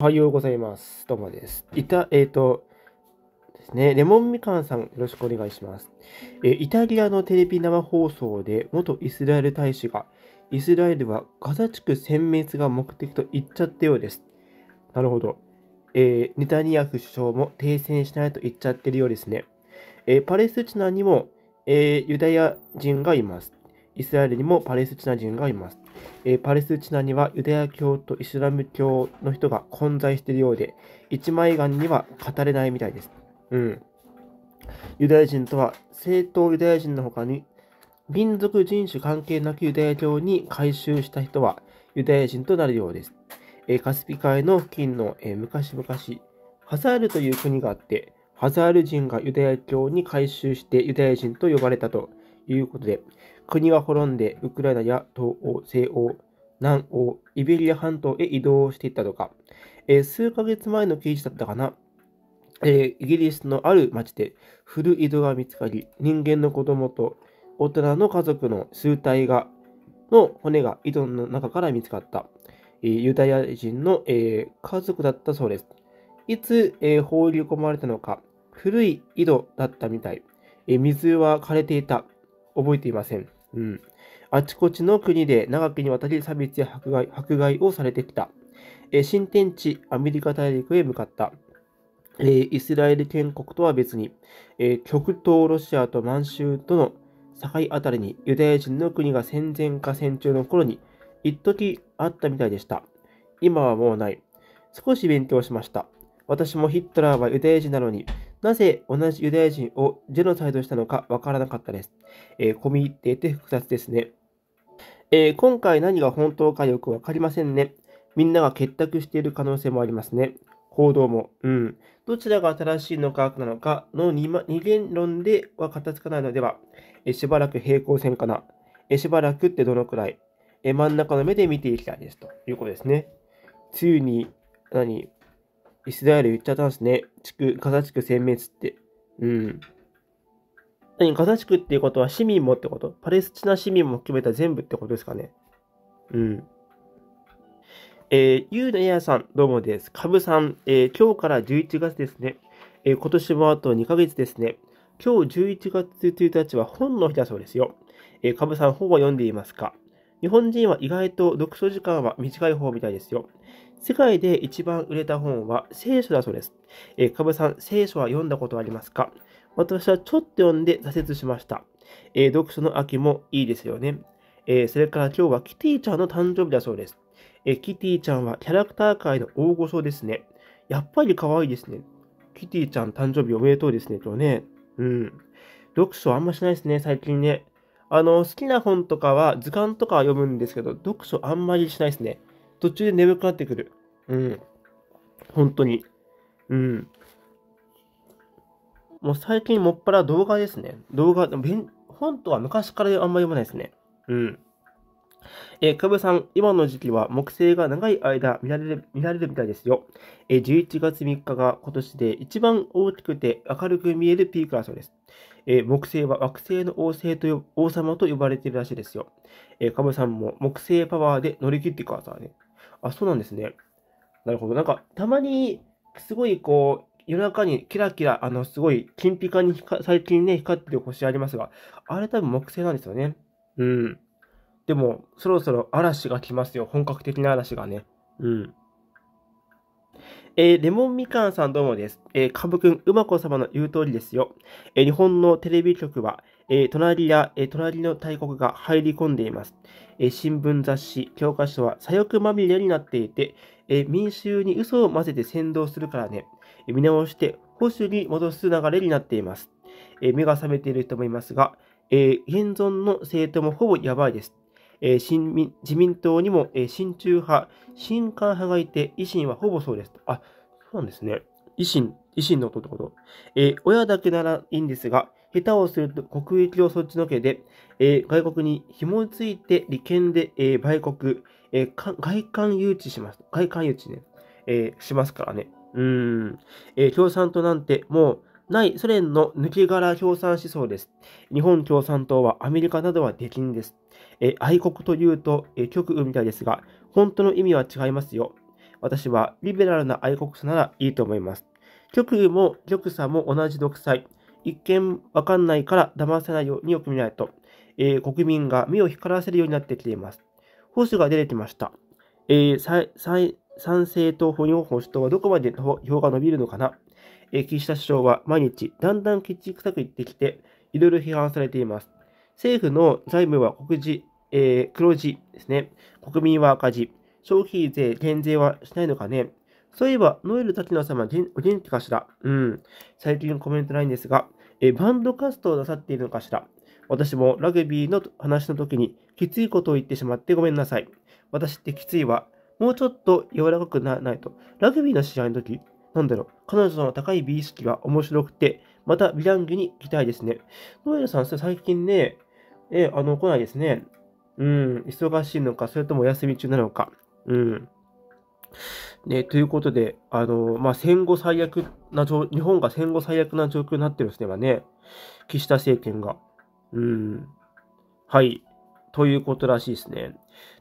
おはようございます。どうもです。いた、えっ、ー、と、ですね、レモンみかんさん、よろしくお願いします。えイタリアのテレビ生放送で、元イスラエル大使が、イスラエルはガザ地区殲滅が目的と言っちゃったようです。なるほど。えー、ネタニヤフ首相も停戦しないと言っちゃってるようですね。えー、パレスチナにも、えユダヤ人がいます。イスラエルにもパレスチナ人がいます。えー、パレスチナにはユダヤ教とイスラム教の人が混在しているようで、一枚岩には語れないみたいです。うん。ユダヤ人とは、正当ユダヤ人の他に、民族人種関係なくユダヤ教に改宗した人はユダヤ人となるようです。えー、カスピ海の付近の、えー、昔々、ハザールという国があって、ハザール人がユダヤ教に改宗してユダヤ人と呼ばれたということで、国は滅んで、ウクライナや東欧、西欧、南欧、イベリア半島へ移動していったとか、えー、数ヶ月前の記事だったかな、えー、イギリスのある町で古井戸が見つかり、人間の子供と大人の家族の数体が、の骨が井戸の中から見つかった、えー、ユダヤ人の、え家族だったそうです。いつ、え放り込まれたのか、古い井戸だったみたい。え水は枯れていた。覚えていません。うん、あちこちの国で長きにわたり差別や迫害迫害をされてきた、えー、新天地アメリカ大陸へ向かった、えー、イスラエル建国とは別に、えー、極東ロシアと満州との境あたりにユダヤ人の国が戦前か戦中の頃に一時あったみたいでした今はもうない少し勉強しました私もヒットラーはユダヤ人なのになぜ同じユダヤ人をジェノサイドしたのかわからなかったです。えー、込み入っていて複雑ですね。えー、今回何が本当かよくわかりませんね。みんなが結託している可能性もありますね。行動も。うん。どちらが正しいのか悪なのかの二元論では片付かないのでは、えー、しばらく平行線かな。えー、しばらくってどのくらいえー、真ん中の目で見ていきたいです。ということですね。ついに、何イスラエル言っちゃったんすね。地区、ガザ地区殲滅って。うん。何ガザ地区っていうことは市民もってことパレスチナ市民も決めた全部ってことですかね。うん。えー、ゆうのやさん、どうもです。かぶさん、えー、今日から11月ですね。えー、今年もあと2ヶ月ですね。今日11月1日は本の日だそうですよ。えー、かぶさん、本は読んでいますか日本人は意外と読書時間は短い方みたいですよ。世界で一番売れた本は聖書だそうです。えー、かぶさん、聖書は読んだことありますか私はちょっと読んで挫折しました。えー、読書の秋もいいですよね。えー、それから今日はキティちゃんの誕生日だそうです。えキティちゃんはキャラクター界の大御所ですね。やっぱり可愛いですね。キティちゃん誕生日おめでとうですね、今日ね。うん。読書あんましないですね、最近ね。あの、好きな本とかは、図鑑とかは読むんですけど、読書あんまりしないですね。途中で眠くなってくる。うん。本当に。うん。もう最近もっぱら動画ですね。動画、本とは昔からあんまり読まないですね。うん。えかぶさん、今の時期は木星が長い間見られる見られるみたいですよ。え11月3日が今年で一番大きくて明るく見えるピークだそうです。えー、木星は惑星の王星と王様と呼ばれているらしいですよ。えー、カブさんも木星パワーで乗り切ってくださいね。あ、そうなんですね。なるほど。なんか、たまに、すごいこう、夜中にキラキラ、あの、すごい、金ピカに最近ね、光ってる星ありますが、あれ多分木星なんですよね。うん。でも、そろそろ嵐が来ますよ。本格的な嵐がね。うん。えー、レモンみかんさんどうもです。えー、かぶくん、うまこ様の言う通りですよ。えー、日本のテレビ局は、えー、隣や、え隣の大国が入り込んでいます。え新聞雑誌、教科書は左翼まみれになっていて、え民衆に嘘を混ぜて扇動するからね。え見直して、保守に戻す流れになっています。え目が覚めている人もいますが、え現存の政党もほぼやばいです。えー、自民党にも、えー、親中派、親官派がいて、維新はほぼそうです。あ、そうなんですね。維新、維新のこってこと。えー、親だけならいいんですが、下手をすると国益をそっちのけで、えー、外国に紐付いて利権で、えー、売国、えー、外観誘致します。外観誘致ね、えー、しますからね。うん、えー、共産党なんてもう、ないソ連の抜け殻共産思想です。日本共産党はアメリカなどは出禁です。え愛国というと、え極右みたいですが、本当の意味は違いますよ。私はリベラルな愛国者ならいいと思います。極右も極左も同じ独裁。一見わかんないから騙せないようによく見ないと、えー、国民が目を光らせるようになってきています。保守が出てきました。えー、賛成と保養保守党はどこまで票が伸びるのかなえ岸田首相は毎日だんだんきっちり臭く言ってきて、いろいろ批判されています。政府の財務は国字、えー、黒字ですね。国民は赤字。消費税、減税はしないのかね。そういえば、ノエル滝野様、お元気かしらうん。最近コメントないんですが、えバンド活動をなさっているのかしら私もラグビーの話の時にきついことを言ってしまってごめんなさい。私ってきついわ。もうちょっと柔らかくならないと。ラグビーの試合の時、なんだろう、彼女の高い美意識が面白くて、また美ン義に行きたいですね。ノエルさん、最近ね、えあの、来ないですね。うん、忙しいのか、それともお休み中なのか。うん。ね、ということで、あの、まあ、戦後最悪な状、日本が戦後最悪な状況になってるんですね、今ね。岸田政権が。うん。はい。ということらしいですね。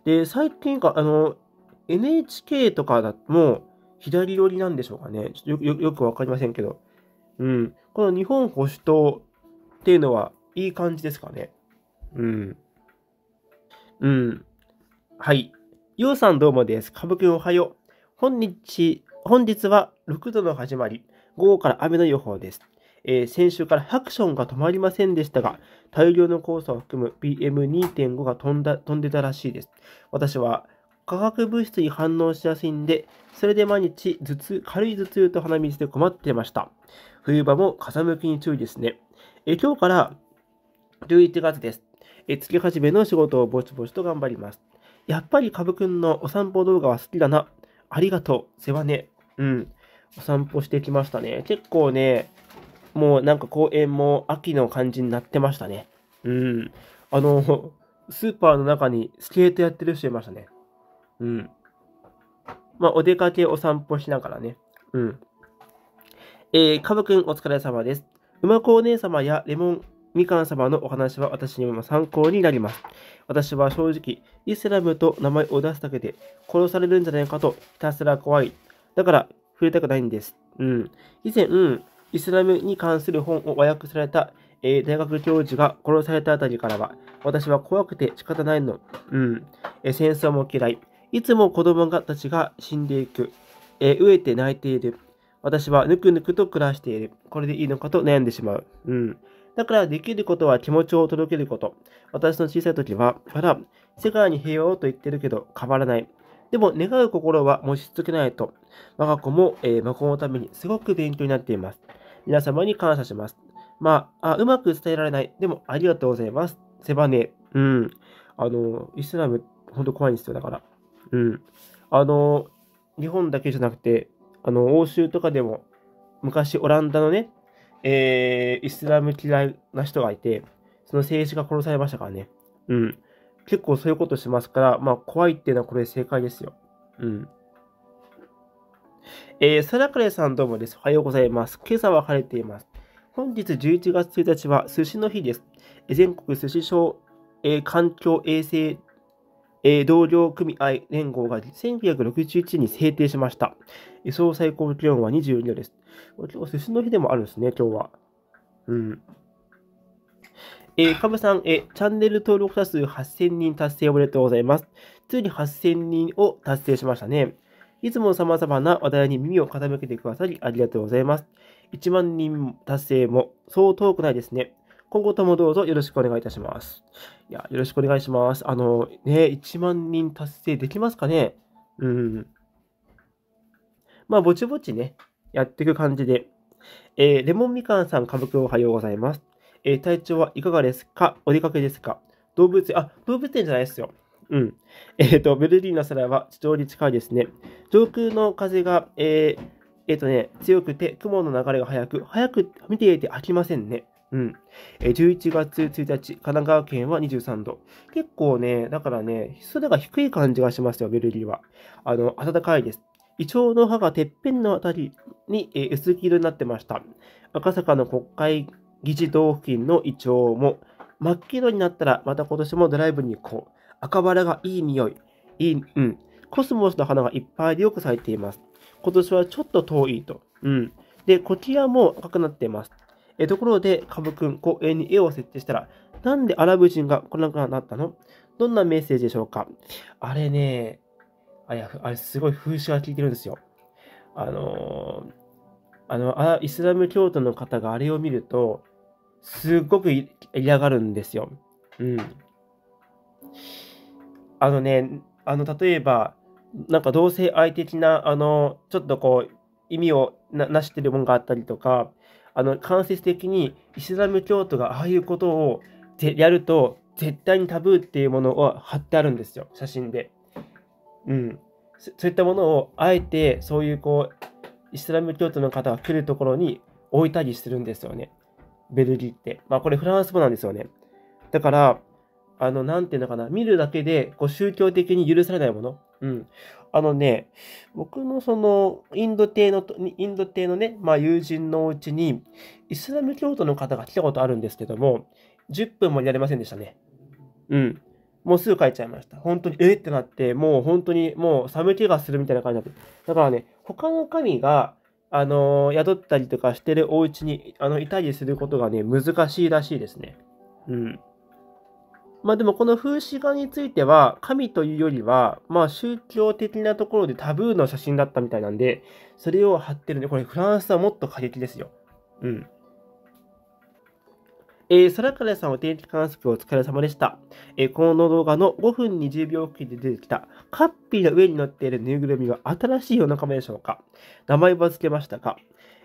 で、最近か、あの、NHK とかだも、う、左寄りなんでしょうかね。ちょっとよよくわかりませんけど。うん。この日本保守党っていうのはいい感じですかね。うん。うん。はい。ようさんどうもです。歌舞伎おはよう。本日、本日は6度の始まり、午後から雨の予報です。えー、先週からハクションが止まりませんでしたが、大量の黄砂を含む PM2.5 が飛んだ飛んでたらしいです。私は化学物質に反応しやすいんで、それで毎日頭痛、軽い頭痛と鼻水で困ってました。冬場も風向きに注意ですね。え今日から11月です。え月始めの仕事をぼちぼちと頑張ります。やっぱりカブくんのお散歩動画は好きだな。ありがとう。世話ね。うん。お散歩してきましたね。結構ね、もうなんか公園も秋の感じになってましたね。うん。あの、スーパーの中にスケートやってる人いましたね。うん。まあ、お出かけ、お散歩しながらね。うん。えー、かぶくんお疲れ様です。馬子お姉様やレモンみかん様のお話は私にも参考になります。私は正直、イスラムと名前を出すだけで殺されるんじゃないかとひたすら怖い。だから触れたくないんです。うん。以前、うん、イスラムに関する本を和訳された、えー、大学教授が殺されたあたりからは、私は怖くて仕方ないの。うん。えー、戦争も嫌い。いつも子供たちが死んでいく。えー、飢えて泣いている。私はぬくぬくと暮らしている。これでいいのかと悩んでしまう。うん。だからできることは気持ちを届けること。私の小さい時は、ただ、世界に平和をと言ってるけど変わらない。でも願う心は持ち続けないと。我が子も、えー、孫のためにすごく勉強になっています。皆様に感謝します。まあ、あうまく伝えられない。でもありがとうございます。せばね。うん。あの、イスラム、ほんと怖いんですよ。だから。うん。あの、日本だけじゃなくて、あの、欧州とかでも、昔オランダのね、えー、イスラム嫌いな人がいて、その政治が殺されましたからね。うん。結構そういうことしますから、まあ、怖いっていうのはこれ正解ですよ。うん。えー、サラカレさんどうもです。おはようございます。今朝は晴れています。本日11月1日は寿司の日です。全国寿司省、えー、環境衛生えー、同僚組合連合が1961年に制定しました。えー、総最高気温は22度です。今日、寿司の日でもあるんですね、今日は。うん。えー、カブさん、えー、チャンネル登録者数8000人達成おめでとうございます。ついに8000人を達成しましたね。いつも様々な話題に耳を傾けてくださりありがとうございます。1万人達成もそう遠くないですね。今後ともどうぞよろしくお願いいたします。いや、よろしくお願いします。あの、ね、1万人達成できますかねうん。まあ、ぼちぼちね、やっていく感じで。えー、レモンみかんさん、家族おはようございます。えー、体調はいかがですかお出かけですか動物園、あ、動物園じゃないですよ。うん。えっ、ー、と、ベルリンの空は地上に近いですね。上空の風が、えー、えっ、ー、とね、強くて雲の流れが速く、早く見ていて飽きませんね。うん。え11月1日、神奈川県は23度。結構ね、だからね、湿度が低い感じがしますよ、ベルギーは。あの、暖かいです。イチョウの葉がてっぺんのあたりに、え薄黄色になってました。赤坂の国会議事堂付近のイチョウも、真っ黄色になったらまた今年もドライブに行こう。赤バラがいい匂い。いい、うん。コスモスの花がいっぱいでよく咲いています。今年はちょっと遠いと。うん。で、こちらも赤くなっています。えところで、カブくん、公園に絵を設置したら、なんでアラブ人が来なくなったのどんなメッセージでしょうかあれね、あれ、あれすごい風刺が効いてるんですよ。あのー、あの、イスラム教徒の方があれを見ると、すっごく嫌がるんですよ。うん。あのね、あの、例えば、なんか同性愛的な、あの、ちょっとこう、意味をなしてるものがあったりとか、あの間接的にイスラム教徒がああいうことをやると絶対にタブーっていうものを貼ってあるんですよ写真で。うん、そういったものをあえてそういうこうイスラム教徒の方が来るところに置いたりするんですよね。ベルギーって。まあこれフランス語なんですよね。だから、あの、なんていうのかな、見るだけでこう宗教的に許されないもの。うん。あのね、僕のその、インド系の、インド系のね、まあ友人のうちに、イスラム教徒の方が来たことあるんですけども、10分もやれませんでしたね。うん。もうすぐ帰っちゃいました。本当に、えってなって、もう本当に、もう寒気がするみたいな感じになって。だからね、他の神が、あのー、宿ったりとかしてるお家に、あの、いたりすることがね、難しいらしいですね。うん。まあでもこの風刺画については、神というよりは、まあ宗教的なところでタブーの写真だったみたいなんで、それを貼ってるんで、これフランスはもっと過激ですよ。うん。えー、空からさんお天気観測お疲れ様でした。えー、この動画の5分20秒付近で出てきたカッピーの上に乗っているぬいぐるみは新しいお仲間でしょうか名前は付けましたか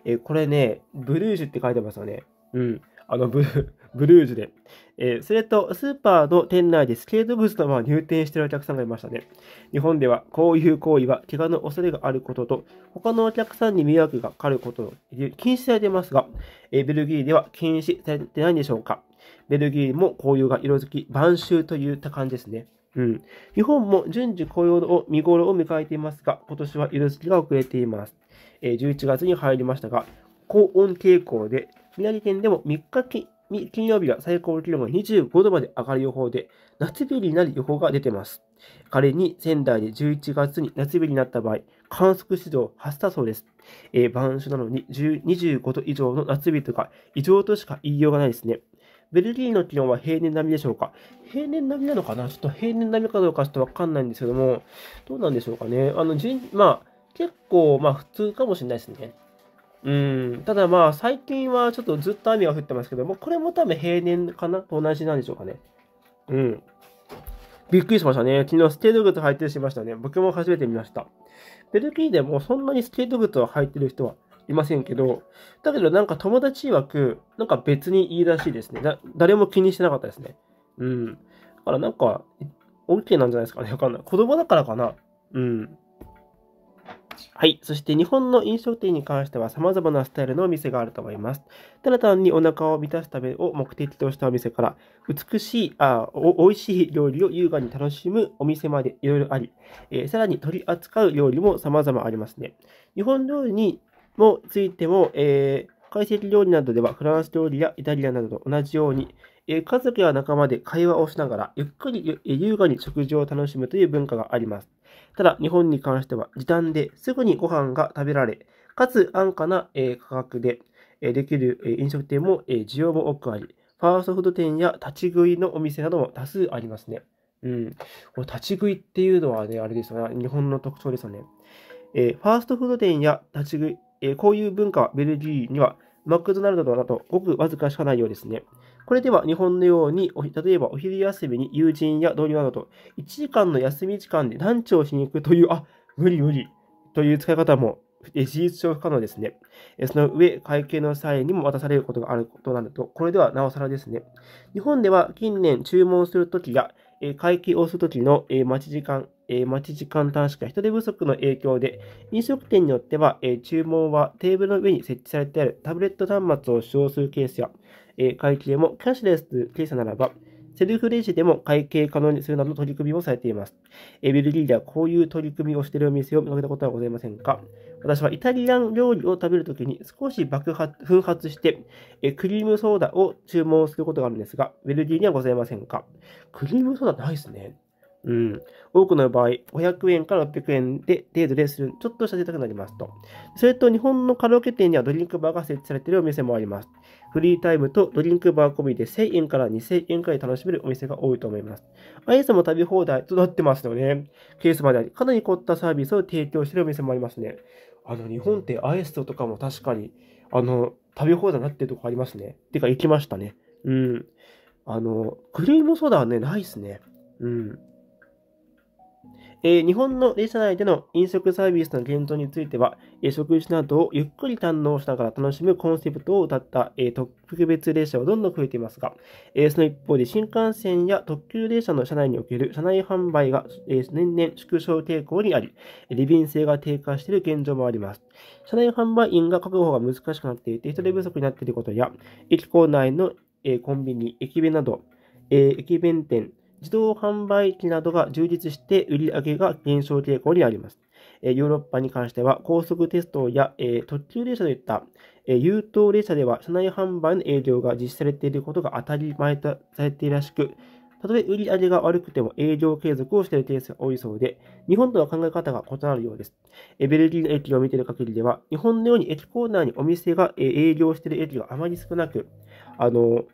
えー、これね、ブルージュって書いてますよね。うん。あのブルー、ブルージュで、えー、それとスーパーの店内でスケートブーツのまま入店しているお客さんがいましたね。日本ではこういう行為は怪我の恐れがあることと、他のお客さんに迷惑がかかることの禁止されていますが、えー、ベルギーでは禁止されてないんでしょうか。ベルギーも紅葉が色づき、晩秋といった感じですね。うん、日本も順次紅葉を見頃を迎えていますが、今年は色づきが遅れています。えー、11月に入りましたが、高温傾向で、宮城県でも3日金曜日は最高気温が25度まで上がる予報で、夏日になる予報が出てます。仮に仙台で11月に夏日になった場合、観測史上初だそうです。えー、晩秋なのに25度以上の夏日とか、異常としか言いようがないですね。ベルギーの気温は平年並みでしょうか平年並みなのかなちょっと平年並みかどうかちょっとわかんないんですけども、どうなんでしょうかね。あの、じまあ、結構、まあ普通かもしれないですね。うん、ただまあ最近はちょっとずっと雨が降ってますけども、これも多分平年かなと同じなんでしょうかね。うん。びっくりしましたね。昨日スケート靴履いてるしましたね。僕も初めて見ました。ベルギーでもそんなにスケート靴を履いてる人はいませんけど、だけどなんか友達曰く、なんか別にいいらしいですね。誰も気にしてなかったですね。うん。だからなんか、OK なんじゃないですかね。わかんない。子供だからかな。うん。はい。そして日本の飲食店に関しては様々なスタイルのお店があると思います。ただ単にお腹を満たすためを目的としたお店から、美しい、あ、美味しい料理を優雅に楽しむお店までいろいろあり、えー、さらに取り扱う料理も様々ありますね。日本料理にもついても、えー懐石料理などではフランス料理やイタリアなどと同じように、え家族や仲間で会話をしながらゆっくり優雅に食事を楽しむという文化があります。ただ、日本に関しては時短ですぐにご飯が食べられ、かつ安価な、え価格で、えできる、え飲食店も、え需要も多くあり、ファーストフード店や立ち食いのお店なども多数ありますね。うん。これ立ち食いっていうのはね、あれですよね。日本の特徴ですよね。えー、ファーストフード店や立ち食い、えー、こういう文化はベルギーにはマクドナルドなどごくわずかしかないようですね。これでは日本のように、例えばお昼休みに友人や同僚などと1時間の休み時間でランチをしに行くという、あ、無理無理という使い方も事実上不可能ですね。その上、会計の際にも渡されることがあることなんだと、これではなおさらですね。日本では近年注文するときや、会計をするときの待ち時間え待ち時間短縮や人手不足の影響で、飲食店によっては、え注文はテーブルの上に設置されてあるタブレット端末を使用するケースや、え会計もキャッシュレスケースならば、セルフレジでも会計可能にするなどの取り組みをされています。えビルリーではこういう取り組みをしているお店を見かけたことはございませんか私はイタリアン料理を食べるときに少し爆発、奮発してえクリームソーダを注文することがあるんですが、ベルギーにはございませんかクリームソーダないですね。うん。多くの場合、500円から600円で程度でする、ちょっとした贅沢になりますと。それと、日本のカラオケ店にはドリンクバーが設置されているお店もあります。フリータイムとドリンクバー込みで1000円から2000円くらい楽しめるお店が多いと思います。アイスも食べ放題となってますよね。ケースまであり、かなり凝ったサービスを提供しているお店もありますね。あの、日本ってアイスとかも確かに、あの、食べ放題になってるとこありますね。てか、行きましたね。うん。あの、クリームソーダはね、ないっすね。うん。えー、日本の列車内での飲食サービスの現状については、えー、食事などをゆっくり堪能しながら楽しむコンセプトを歌った、えー、特別列車はどんどん増えていますが、えその一方で新幹線や特急列車の車内における車内販売が、え年々縮小傾向にあり、利便性が低下している現状もあります。車内販売員が確保が難しくなっていて人手不足になっていることや、駅構内の、えコンビニ、駅弁など、え駅弁店、自動販売機などが充実して売り上げが減少傾向にあります。ヨーロッパに関しては高速鉄道や特急列車といった優等列車では車内販売の営業が実施されていることが当たり前とされているらしく、たとえ売り上げが悪くても営業継続をしているケースが多いそうで、日本とは考え方が異なるようです。ベルギーの駅を見ている限りでは、日本のように駅コーナーにお店が営業している駅があまり少なく、あの、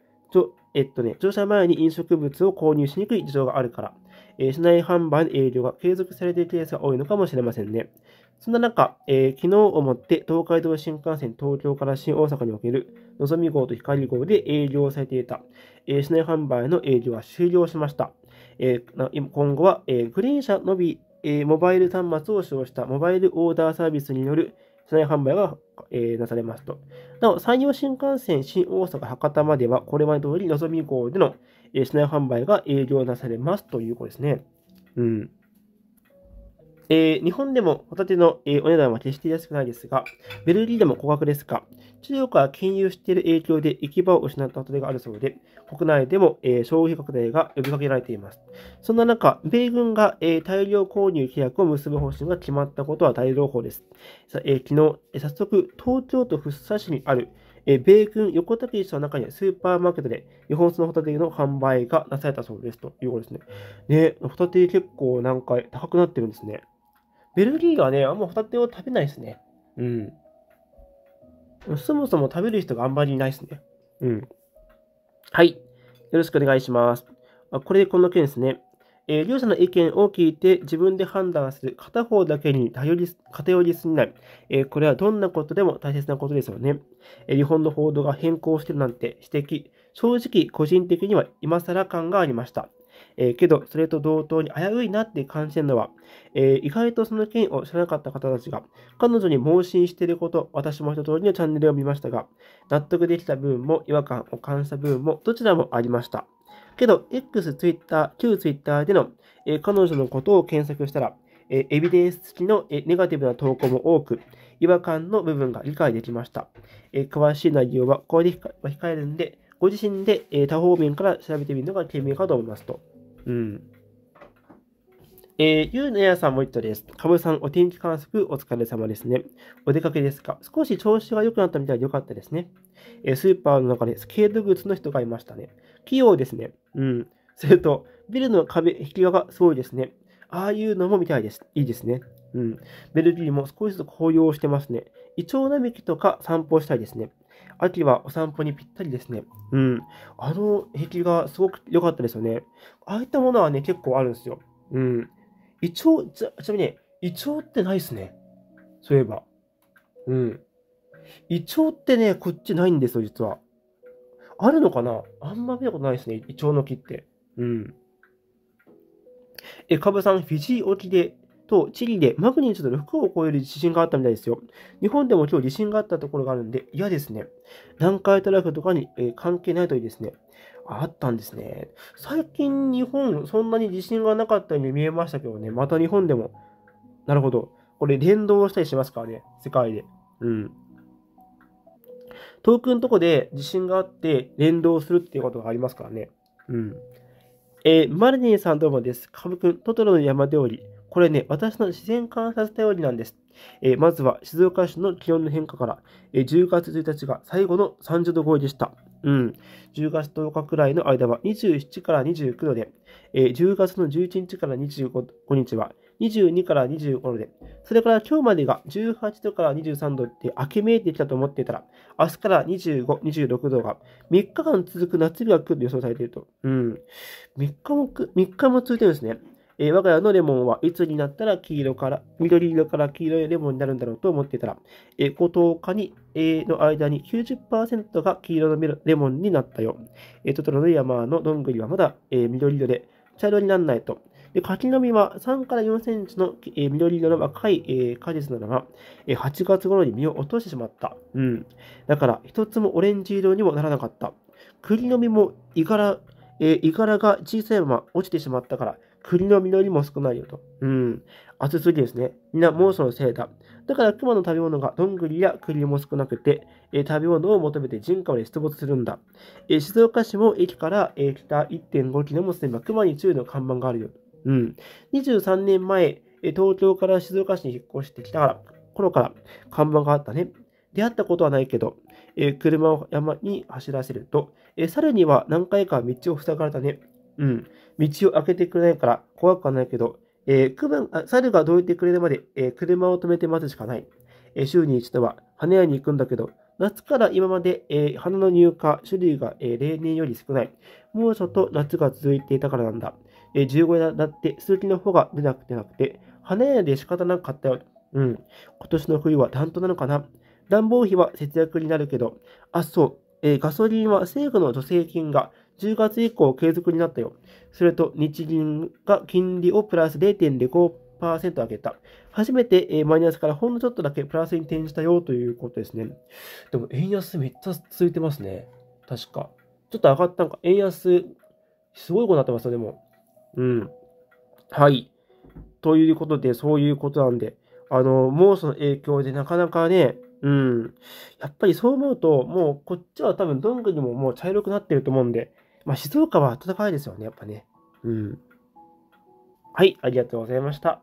えっとね、乗車前に飲食物を購入しにくい事情があるから、えー、市内販売の営業が継続されているケースが多いのかもしれませんね。そんな中、えー、昨日をもって東海道新幹線東京から新大阪におけるのぞみ号とひかり号で営業されていた、えー、市内販売の営業は終了しました。えー、今後は、えグリーン車のみ、えモバイル端末を使用したモバイルオーダーサービスによる車内販売が、えー、なされますと。なお、山陽新幹線新大阪博多までは、これまで通りのぞみ号での、えー、車内販売が営業なされますということですね。うん。えー、日本でもホタテの、えー、お値段は決して安くないですが、ベルギーでも高額ですが、中国が禁輸している影響で行き場を失ったホタテがあるそうで、国内でも、えー、消費拡大が呼びかけられています。そんな中、米軍が、え大量購入規約を結ぶ方針が決まったことは大朗報です。さえ昨日、早速、東京都福生市にあるえ米軍横田基地の中にはスーパーマーケットで日本のホタテの販売がなされたそうですということですね。ね、ホタテ結構なんか高くなってるんですね。ベルギーはね、あんまホタテを食べないですね。うん。そもそも食べる人があんまりいないですね。うん。はい。よろしくお願いします。あこれでこの件ですね。えー、両者の意見を聞いて自分で判断する片方だけに頼り偏りすぎない、えー、これはどんなことでも大切なことですよね、えー、日本の報道が変更してるなんて指摘、正直個人的には今更感がありました。えー、けど、それと同等に危ういなって感じてるのは、えー、意外とその件を知らなかった方たちが、彼女に盲信していること、私も一通りのチャンネルを見ましたが、納得できた部分も違和感を感じた部分もどちらもありました。けど、X、Twitter、旧 Twitter での、えー、彼女のことを検索したら、えエビデンス付きの、えネガティブな投稿も多く、違和感の部分が理解できました。え詳しい内容はここで控えるんで、ご自身で、え多方面から調べてみるのが賢明かと思いますと。うん。えー、ゆうのやさんも言っです。かぶさん、お天気観測、お疲れ様ですね。お出かけですか少し調子が良くなったみたいで良かったですね。えー、スーパーの中でスケート靴の人がいましたね。器用ですね。うん。それと、ビルの壁、引きがすごいですね。ああいうのも見たいです。いいですね。うん。ベルギーも少しずつ紅葉をしてますね。イチョウ並木とか散歩したいですね。秋はお散歩にぴったりですね。うん。あの壁画すごく良かったですよね。ああいったものはね、結構あるんですよ。うん。イチョウ、ちなみに、ね、イチョウってないですね。そういえば。うん。イチョウってね、こっちないんですよ、実は。あるのかなあんま見たことないですね、イチョウの木って。うん。え、かぶさん、フィジー沖でとチリでマグニチュード6を超える地震があったみたいですよ。日本でも今日地震があったところがあるんで、嫌ですね。南海トラフとかに、えー、関係ないといいですね。あったんですね。最近日本、そんなに地震がなかったように見えましたけどね。また日本でも。なるほど。これ連動したりしますからね。世界で。うん。遠くのとこで地震があって連動するっていうことがありますからね。うん。えー、マルニーさんどうもです。カブくん、トトロの山通り。これね、私の自然観察頼りなんです。えー、まずは静岡市の気温の変化から、えー、10月1日が最後の30度超えでした。うん。10月10日くらいの間は27から29度で、えー、10月の11日から25日は22から25度で、それから今日までが18度から23度って明け見えてきたと思っていたら、明日から25、26度が3日間続く夏日が来ると予想されていると。うん。3日も、3日も続いてるんですね。えー、我が家のレモンはいつになったら黄色から、緑色から黄色いレモンになるんだろうと思っていたら、えー、こ10日に、えー、の間に90%が黄色のレモンになったよ。えー、トトロの山のどんぐりはまだ、えー、緑色で、茶色にならないと。で柿の実は3から4センチの、えー、緑色の若い、えー、果実なのが、えー、8月頃に実を落としてしまった。うん。だから、一つもオレンジ色にもならなかった。栗の実もイガラ、えー、が小さいまま落ちてしまったから、栗の実りも少ないよと。うん。暑すぎですね。みんな猛暑のせいだ。だから熊の食べ物がどんぐりや栗も少なくて、えー、食べ物を求めて人家まで出没するんだ。えー、静岡市も駅から、えー、北1.5キロもすれば熊に注意の看板があるよ。うん。23年前、えー、東京から静岡市に引っ越してきたから、頃から看板があったね。出会ったことはないけど、えー、車を山に走らせると、えー、猿には何回か道を塞がれたね。うん。道を開けてくれないから怖くはないけど、えー、区分猿がどいてくれるまで、えー、車を止めて待つしかない。えー、週に一度は花屋に行くんだけど、夏から今まで、えー、花の入荷、種類が、えー、例年より少ない。猛暑と夏が続いていたからなんだ。えー、15にだって数木の方が出なくてなくて、花屋で仕方なかったよ。うん。今年の冬は担当なのかな。暖房費は節約になるけど、あ、そう。えー、ガソリンは政府の助成金が10月以降継続になったよ。それと日銀が金利をプラス0.05%上げた。初めて、えマイナスからほんのちょっとだけプラスに転じたよということですね。でも円安めっちゃ続いてますね。確か。ちょっと上がったんか。円安、すごいことになってますよ、でも。うん。はい。ということで、そういうことなんで、あの、猛暑の影響でなかなかね、うん。やっぱりそう思うと、もうこっちは多分どんぐりももう茶色くなってると思うんで、まあ、静岡は暖かいですよね、やっぱね。うん。はい、ありがとうございました。